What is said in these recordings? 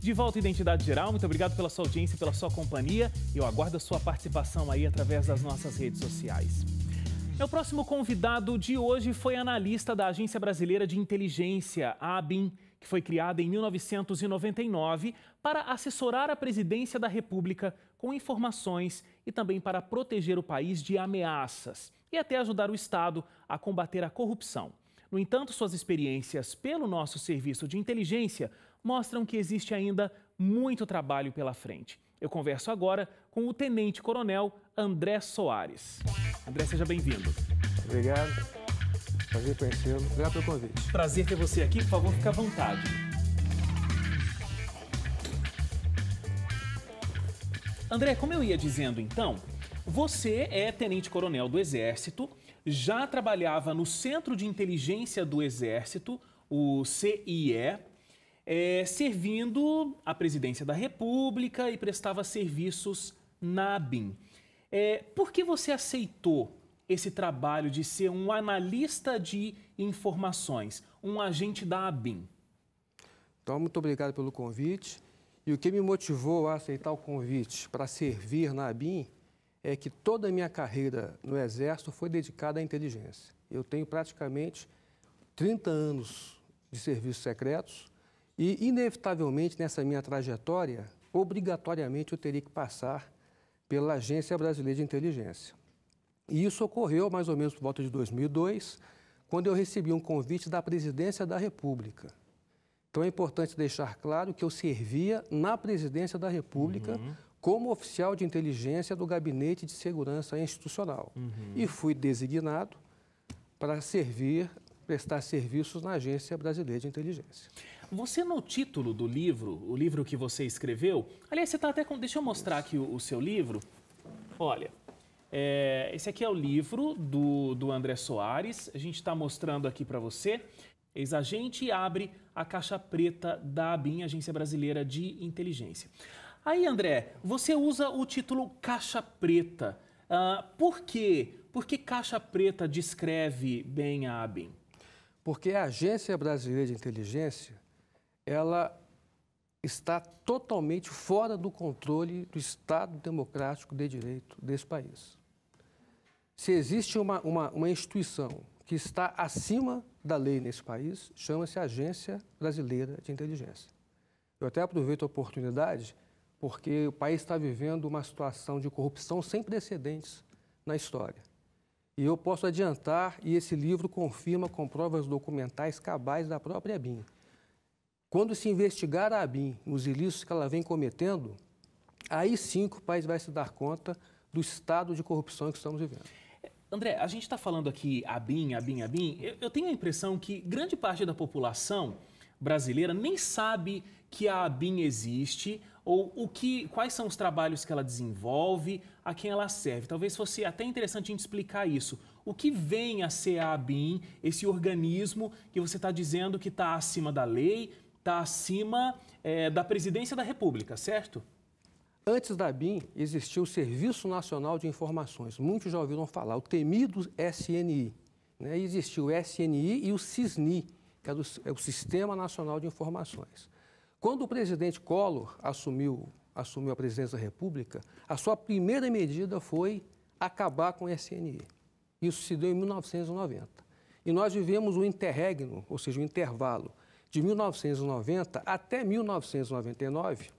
De volta à Identidade Geral, muito obrigado pela sua audiência e pela sua companhia. Eu aguardo a sua participação aí através das nossas redes sociais. Meu próximo convidado de hoje foi analista da Agência Brasileira de Inteligência, ABIN que foi criada em 1999 para assessorar a presidência da República com informações e também para proteger o país de ameaças e até ajudar o Estado a combater a corrupção. No entanto, suas experiências pelo nosso serviço de inteligência mostram que existe ainda muito trabalho pela frente. Eu converso agora com o Tenente Coronel André Soares. André, seja bem-vindo. Obrigado. Prazer conhecê-lo. Obrigado pelo convite. Prazer ter você aqui. Por favor, fique à vontade. André, como eu ia dizendo então, você é tenente-coronel do Exército, já trabalhava no Centro de Inteligência do Exército, o CIE, é, servindo a presidência da República e prestava serviços na ABIN. É, por que você aceitou esse trabalho de ser um analista de informações, um agente da ABIN? Então, muito obrigado pelo convite. E o que me motivou a aceitar o convite para servir na ABIN é que toda a minha carreira no Exército foi dedicada à inteligência. Eu tenho praticamente 30 anos de serviços secretos e, inevitavelmente, nessa minha trajetória, obrigatoriamente eu teria que passar pela Agência Brasileira de Inteligência. E isso ocorreu mais ou menos por volta de 2002, quando eu recebi um convite da presidência da República. Então é importante deixar claro que eu servia na presidência da República uhum. como oficial de inteligência do Gabinete de Segurança Institucional. Uhum. E fui designado para servir, prestar serviços na Agência Brasileira de Inteligência. Você, no título do livro, o livro que você escreveu, aliás, você está até com. Deixa eu mostrar aqui o, o seu livro. Olha, é, esse aqui é o livro do, do André Soares. A gente está mostrando aqui para você. Ex-agente abre a caixa preta da ABIN, Agência Brasileira de Inteligência. Aí, André, você usa o título caixa preta. Uh, por quê? Por que caixa preta descreve bem a ABIN? Porque a Agência Brasileira de Inteligência, ela está totalmente fora do controle do Estado democrático de direito desse país. Se existe uma, uma, uma instituição que está acima da lei nesse país, chama-se Agência Brasileira de Inteligência. Eu até aproveito a oportunidade porque o país está vivendo uma situação de corrupção sem precedentes na história. E eu posso adiantar, e esse livro confirma com provas documentais cabais da própria BIM. Quando se investigar a BIM nos ilícitos que ela vem cometendo, aí sim o país vai se dar conta do estado de corrupção que estamos vivendo. André, a gente está falando aqui ABIN, ABIN, ABIN. Eu, eu tenho a impressão que grande parte da população brasileira nem sabe que a ABIN existe ou o que, quais são os trabalhos que ela desenvolve, a quem ela serve. Talvez fosse até interessante a gente explicar isso. O que vem a ser a ABIN, esse organismo que você está dizendo que está acima da lei, está acima é, da presidência da República, certo? Antes da BIM, existia o Serviço Nacional de Informações. Muitos já ouviram falar, o temido SNI. Né? Existia o SNI e o CISNI, que era é o, é o Sistema Nacional de Informações. Quando o presidente Collor assumiu, assumiu a presidência da República, a sua primeira medida foi acabar com o SNI. Isso se deu em 1990. E nós vivemos o interregno, ou seja, o intervalo de 1990 até 1999,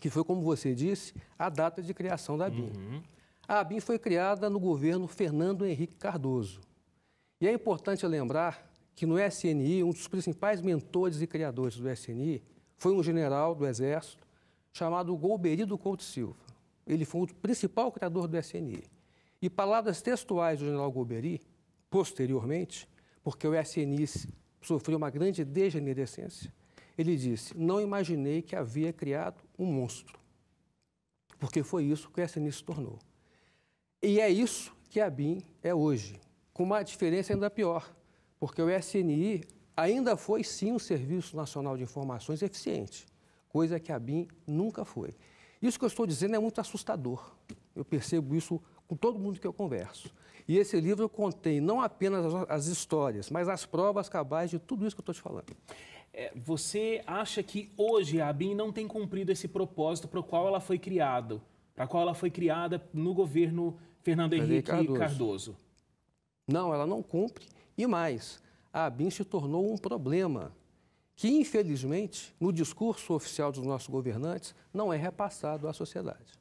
que foi, como você disse, a data de criação da ABIN. Uhum. A ABIN foi criada no governo Fernando Henrique Cardoso. E é importante lembrar que no SNI, um dos principais mentores e criadores do SNI foi um general do Exército chamado do Couto Silva. Ele foi o principal criador do SNI. E palavras textuais do general Golbery, posteriormente, porque o SNI sofreu uma grande degenerescência, ele disse: Não imaginei que havia criado um monstro, porque foi isso que o SNI se tornou. E é isso que a BIM é hoje, com uma diferença ainda pior, porque o SNI ainda foi sim um Serviço Nacional de Informações eficiente, coisa que a BIM nunca foi. Isso que eu estou dizendo é muito assustador. Eu percebo isso com todo mundo que eu converso. E esse livro contém não apenas as histórias, mas as provas cabais de tudo isso que eu estou te falando. É, você acha que hoje a ABIN não tem cumprido esse propósito para o qual ela foi criada, para qual ela foi criada no governo Fernando Henrique Cardoso. Cardoso? Não, ela não cumpre. E mais, a ABIN se tornou um problema que, infelizmente, no discurso oficial dos nossos governantes, não é repassado à sociedade.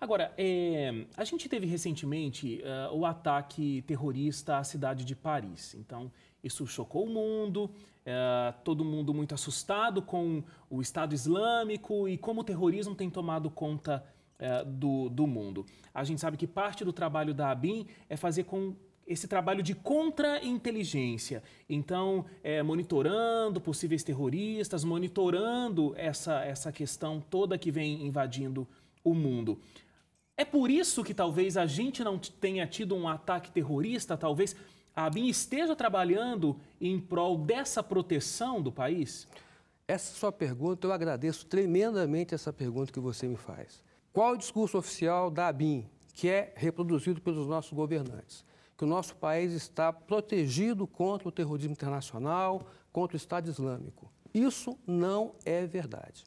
Agora, é, a gente teve recentemente uh, o ataque terrorista à cidade de Paris. Então, isso chocou o mundo, eh, todo mundo muito assustado com o Estado Islâmico e como o terrorismo tem tomado conta eh, do, do mundo. A gente sabe que parte do trabalho da ABIN é fazer com esse trabalho de contra-inteligência. Então, é, monitorando possíveis terroristas, monitorando essa, essa questão toda que vem invadindo o mundo. É por isso que talvez a gente não tenha tido um ataque terrorista, talvez a ABIN esteja trabalhando em prol dessa proteção do país? Essa sua pergunta, eu agradeço tremendamente essa pergunta que você me faz. Qual o discurso oficial da ABIN, que é reproduzido pelos nossos governantes? Que o nosso país está protegido contra o terrorismo internacional, contra o Estado Islâmico. Isso não é verdade.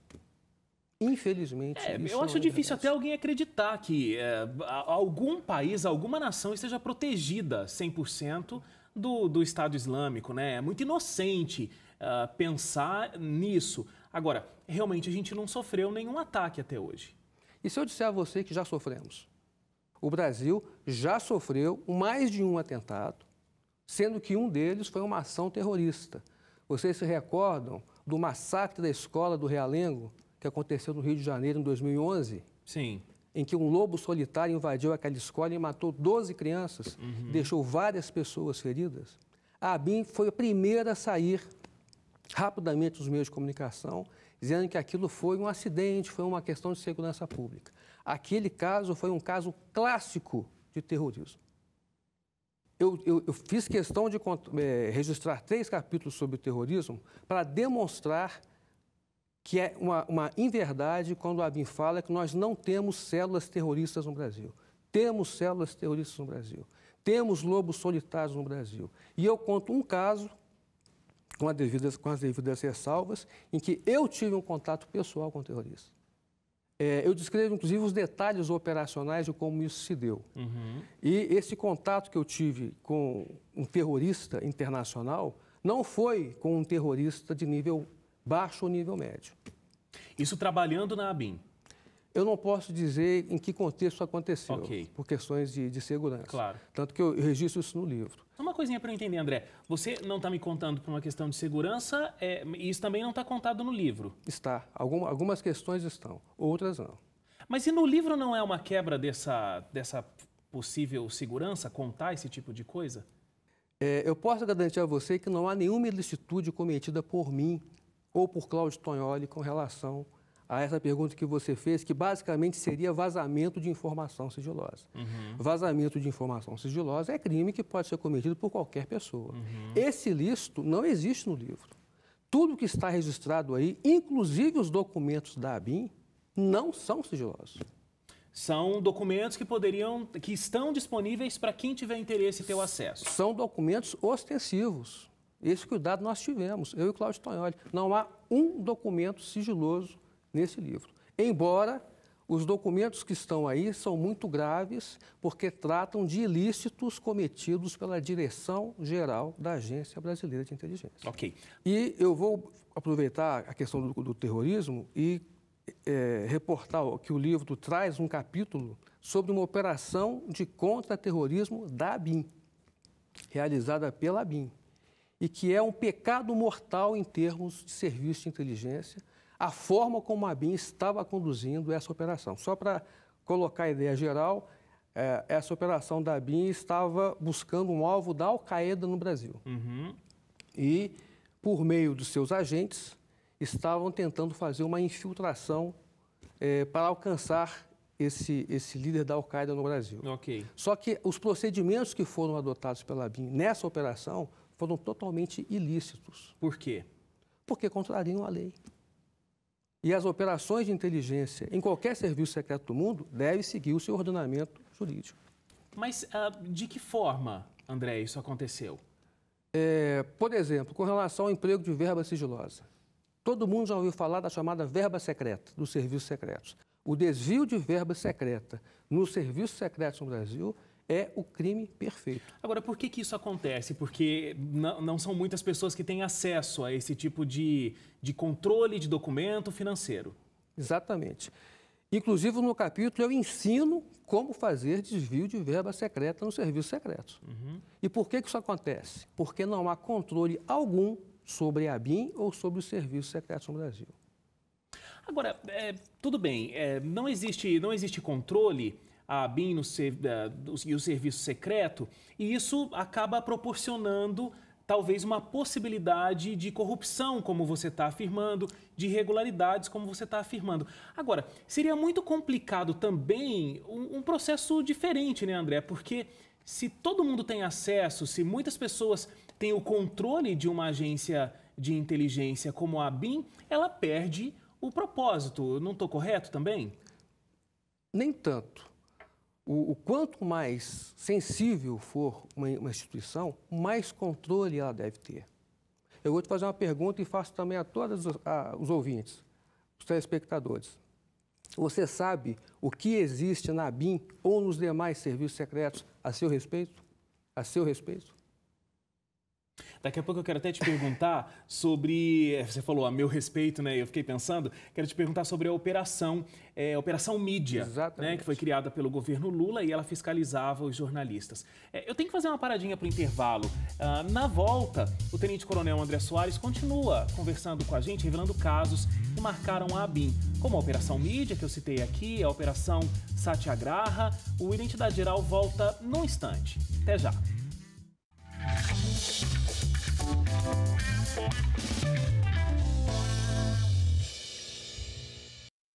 Infelizmente. É, eu acho é difícil verdade. até alguém acreditar que é, algum país, alguma nação esteja protegida 100% do, do Estado Islâmico, né? É muito inocente uh, pensar nisso. Agora, realmente a gente não sofreu nenhum ataque até hoje. E se eu disser a você que já sofremos? O Brasil já sofreu mais de um atentado, sendo que um deles foi uma ação terrorista. Vocês se recordam do massacre da escola do Realengo, que aconteceu no Rio de Janeiro em 2011? Sim. Em que um lobo solitário invadiu aquela escola e matou 12 crianças, uhum. deixou várias pessoas feridas. A ABIN foi a primeira a sair rapidamente dos meios de comunicação, dizendo que aquilo foi um acidente, foi uma questão de segurança pública. Aquele caso foi um caso clássico de terrorismo. Eu, eu, eu fiz questão de é, registrar três capítulos sobre o terrorismo para demonstrar que é uma, uma inverdade quando a Abin fala que nós não temos células terroristas no Brasil. Temos células terroristas no Brasil. Temos lobos solitários no Brasil. E eu conto um caso, com, com as devidas ressalvas, em que eu tive um contato pessoal com terroristas. É, eu descrevo, inclusive, os detalhes operacionais de como isso se deu. Uhum. E esse contato que eu tive com um terrorista internacional não foi com um terrorista de nível baixo ou nível médio. Isso trabalhando na ABIN? Eu não posso dizer em que contexto aconteceu, okay. por questões de, de, segurança. Claro. Tanto que eu registro isso no livro. Uma coisinha para eu entender, André. Você não está me contando por uma questão de segurança, é, isso também não está contado no livro? Está. Algum, algumas questões estão, outras não. Mas e no livro não é uma quebra dessa, dessa possível segurança, contar esse tipo de coisa? É, eu posso garantir a você que não há nenhuma ilicitude cometida por mim ou por Cláudio Tonholi com relação a essa pergunta que você fez, que basicamente seria vazamento de informação sigilosa. Uhum. Vazamento de informação sigilosa é crime que pode ser cometido por qualquer pessoa. Uhum. Esse listo não existe no livro. Tudo que está registrado aí, inclusive os documentos da ABIN, não são sigilosos. São documentos que poderiam, que estão disponíveis para quem tiver interesse ter o acesso. São documentos ostensivos. Esse cuidado nós tivemos, eu e Cláudio Tonholi. Não há um documento sigiloso nesse livro. Embora os documentos que estão aí são muito graves, porque tratam de ilícitos cometidos pela direção geral da Agência Brasileira de Inteligência. Ok. E eu vou aproveitar a questão do, do terrorismo e é, reportar que o livro traz um capítulo sobre uma operação de contra-terrorismo da BIM, realizada pela BIM e que é um pecado mortal em termos de serviço de inteligência, a forma como a BIM estava conduzindo essa operação. Só para colocar a ideia geral, é, essa operação da BIM estava buscando um alvo da Al-Qaeda no Brasil. Uhum. E, por meio dos seus agentes, estavam tentando fazer uma infiltração é, para alcançar esse, esse líder da Al-Qaeda no Brasil. Okay. Só que os procedimentos que foram adotados pela BIM nessa operação foram totalmente ilícitos. Por quê? Porque contrariam a lei. E as operações de inteligência em qualquer serviço secreto do mundo devem seguir o seu ordenamento jurídico. Mas uh, de que forma, André, isso aconteceu? É, por exemplo, com relação ao emprego de verba sigilosa. Todo mundo já ouviu falar da chamada verba secreta, dos serviços secretos. O desvio de verba secreta nos serviços secretos no Brasil é o crime perfeito. Agora, por que, que isso acontece? Porque não, não são muitas pessoas que têm acesso a esse tipo de, de controle de documento financeiro. Exatamente. Inclusive, no capítulo, eu ensino como fazer desvio de verba secreta no serviço secreto. Uhum. E por que, que isso acontece? Porque não há controle algum sobre a BIM ou sobre o serviço secreto no Brasil. Agora, é, tudo bem, é, não, existe, não existe controle, a ABIN no, e o serviço secreto, e isso acaba proporcionando talvez uma possibilidade de corrupção, como você está afirmando, de irregularidades, como você está afirmando. Agora, seria muito complicado também um, um, processo diferente, né, André? Porque se todo mundo tem acesso, se muitas pessoas têm o controle de uma agência de inteligência como a BIM, ela perde o propósito. não estou correto também? Nem tanto o, o quanto mais sensível for uma, uma instituição, mais controle ela deve ter. Eu vou te fazer uma pergunta e faço também a todos os, a, os ouvintes, os telespectadores. Você sabe o que existe na BIM ou nos demais serviços secretos a seu respeito? A seu respeito? Daqui a pouco eu quero até te perguntar sobre. É, você falou a meu respeito, né? Eu fiquei pensando. Quero te perguntar sobre a operação, é, Operação Mídia, né? Que foi criada pelo governo Lula e ela fiscalizava os jornalistas. É, eu tenho que fazer uma paradinha para o intervalo. Ah, na volta, o tenente-coronel André Soares continua conversando com a gente, revelando casos que marcaram a ABIN, como a Operação Mídia, que eu citei aqui, a Operação Satyagraha. O Identidade Geral volta num instante. Até já.